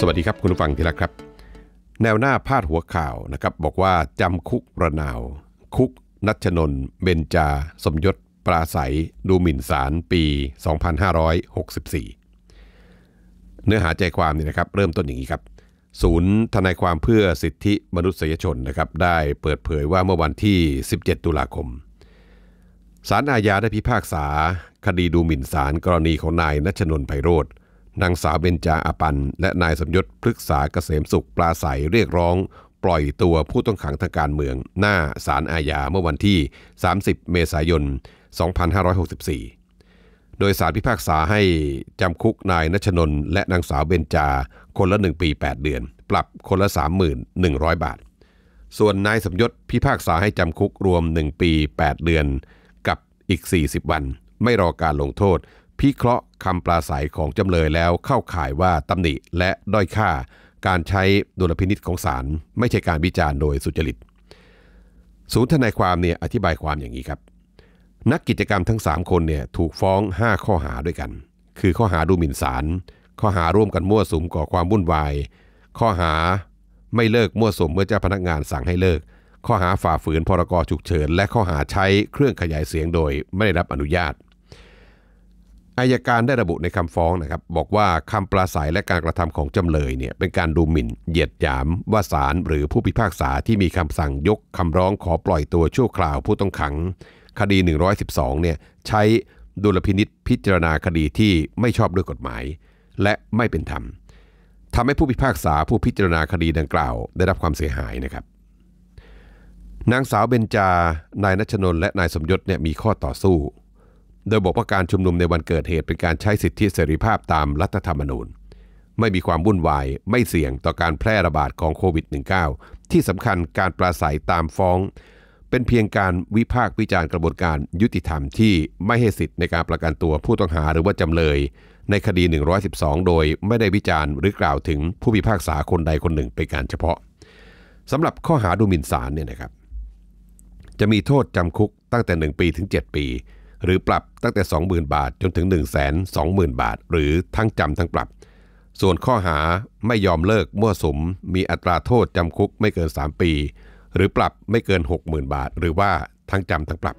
สวัสดีครับ คุณผู้ฟังที่รักครับ แนวหน้าพาดหัวข่าวนะครับบอกว่าจำคุกระนาว คุกนัชนนเบญจาสมยศปราศัย ดูหมิ่นศาลปี 2564 เนื้อหาใจความนี่นะครับเริ่มต้นอย่างนี้ครับ ศูนย์ทนายความเพื่อสิทธิมนุษยชนนะครับได้เปิดเผยว่าเมื่อวันที่ 17 ตุลาคมสารอาญาได้พิพากษาคดีดูหมิ่นศาลกรณีของนายนัชนนไพโรธนางสาวเบญจาอปันและนายสมยศพฤกษาเกษมสุขปราศัยเรียกร้องปล่อยตัวผู้ต้องขังทางการเมืองหน้าศาลอาญาเมื่อวันที่ 30 เมษายน 2564 โดยสารพิพากษาให้จำคุกนายนชนน และนางสาวเบญจาคนละ 1 ปี 8 เดือน ปรับคนละ 3,100 บาท ส่วนนายสมยศพิพากษาให้จำคุกรวม 1 ปี 8 เดือนกับอีก 40 วันไม่รอการลงโทษพิเคราะห์คำปราศัยของจำเลยแล้วเข้าข่ายว่าตำหนิและด้อยค่าการใช้ดุลพินิษของศาลไม่ใช่การวิจารณ์โดยสุจริตศูนย์ทนายความเนี่ยอธิบายความอย่างนี้ครับ นักกิจกรรมทั้ง3คนเนี่ยถูกฟ้อง5 ข้อหาด้วยกัน คือข้อหาดูหมิ่นศาลข้อหาร่วมกันมั่วสุมก่อความวุ่นวาย ข้อหาไม่เลิกมั่วสุมเมื่อเจ้าพนักงานสั่งให้เลิก ข้อหาฝ่าฝืนพรกฉุกเฉินและข้อหาใช้เครื่องขยายเสียงโดยไม่ได้รับอนุญาตอายการได้ระบุในคำฟ้องนะครับ บอกว่าคำปราศัยและการกระทำของจำเลยเนี่ยเป็นการดูหมิ่น เหยียดหยาม ว่าศาลหรือผู้พิพากษาที่มีคำสั่งยกคำร้องขอปล่อยตัวชั่วคราว ผู้ต้องขังคดี 112 เนี่ย ใช้ดุลพินิษพิจารณาคดีที่ไม่ชอบด้วยกฎหมาย และไม่เป็นธรรมทำให้ผู้พิพากษา ผู้พิจารณาคดีดังกล่าว ได้รับความเสียหายนะครับนางสาวเบญจา นายนัชนนและนายสมยศเนี่ยมีข้อต่อสู้โดยบอกว่าการชุมนุมในวันเกิดเหตุเป็นการใช้สิทธิเสรีภาพตามรัฐธรรมนูญ ไม่มีความวุ่นวายไม่เสี่ยงต่อการแพร่ระบาดของโควิด -19 ที่สำคัญการปราศัยตามฟ้องเป็นเพียงการวิพากษ์วิจารณ์กระบวนการยุติธรรม ที่ไม่ให้สิทธิในการประกันตัวผู้ต้องหาหรือว่าจำเลย ในคดี 112 โดยไม่ได้วิจารณ์หรือกล่าวถึงผู้พิพากษาคนใดคนหนึ่งเป็นการเฉพาะสำหรับข้อหาดูหมิ่นศาลเนี่ยนะครับจะมีโทษจำคุกตั้งแต่ 1 ปีถึง 7 ปีหรือปรับตั้งแต่ 20,000 บาทจนถึง 1 2 0 0 0 0 บาท หรือทั้งจำทั้งปรับ ส่วนข้อหาไม่ยอมเลิก มั่วสุมมีอัตราโทษจำคุกไม่เกิน 3 ปี หรือปรับไม่เกิน 60,000 บาท หรือว่าทั้งจำทั้งปรับ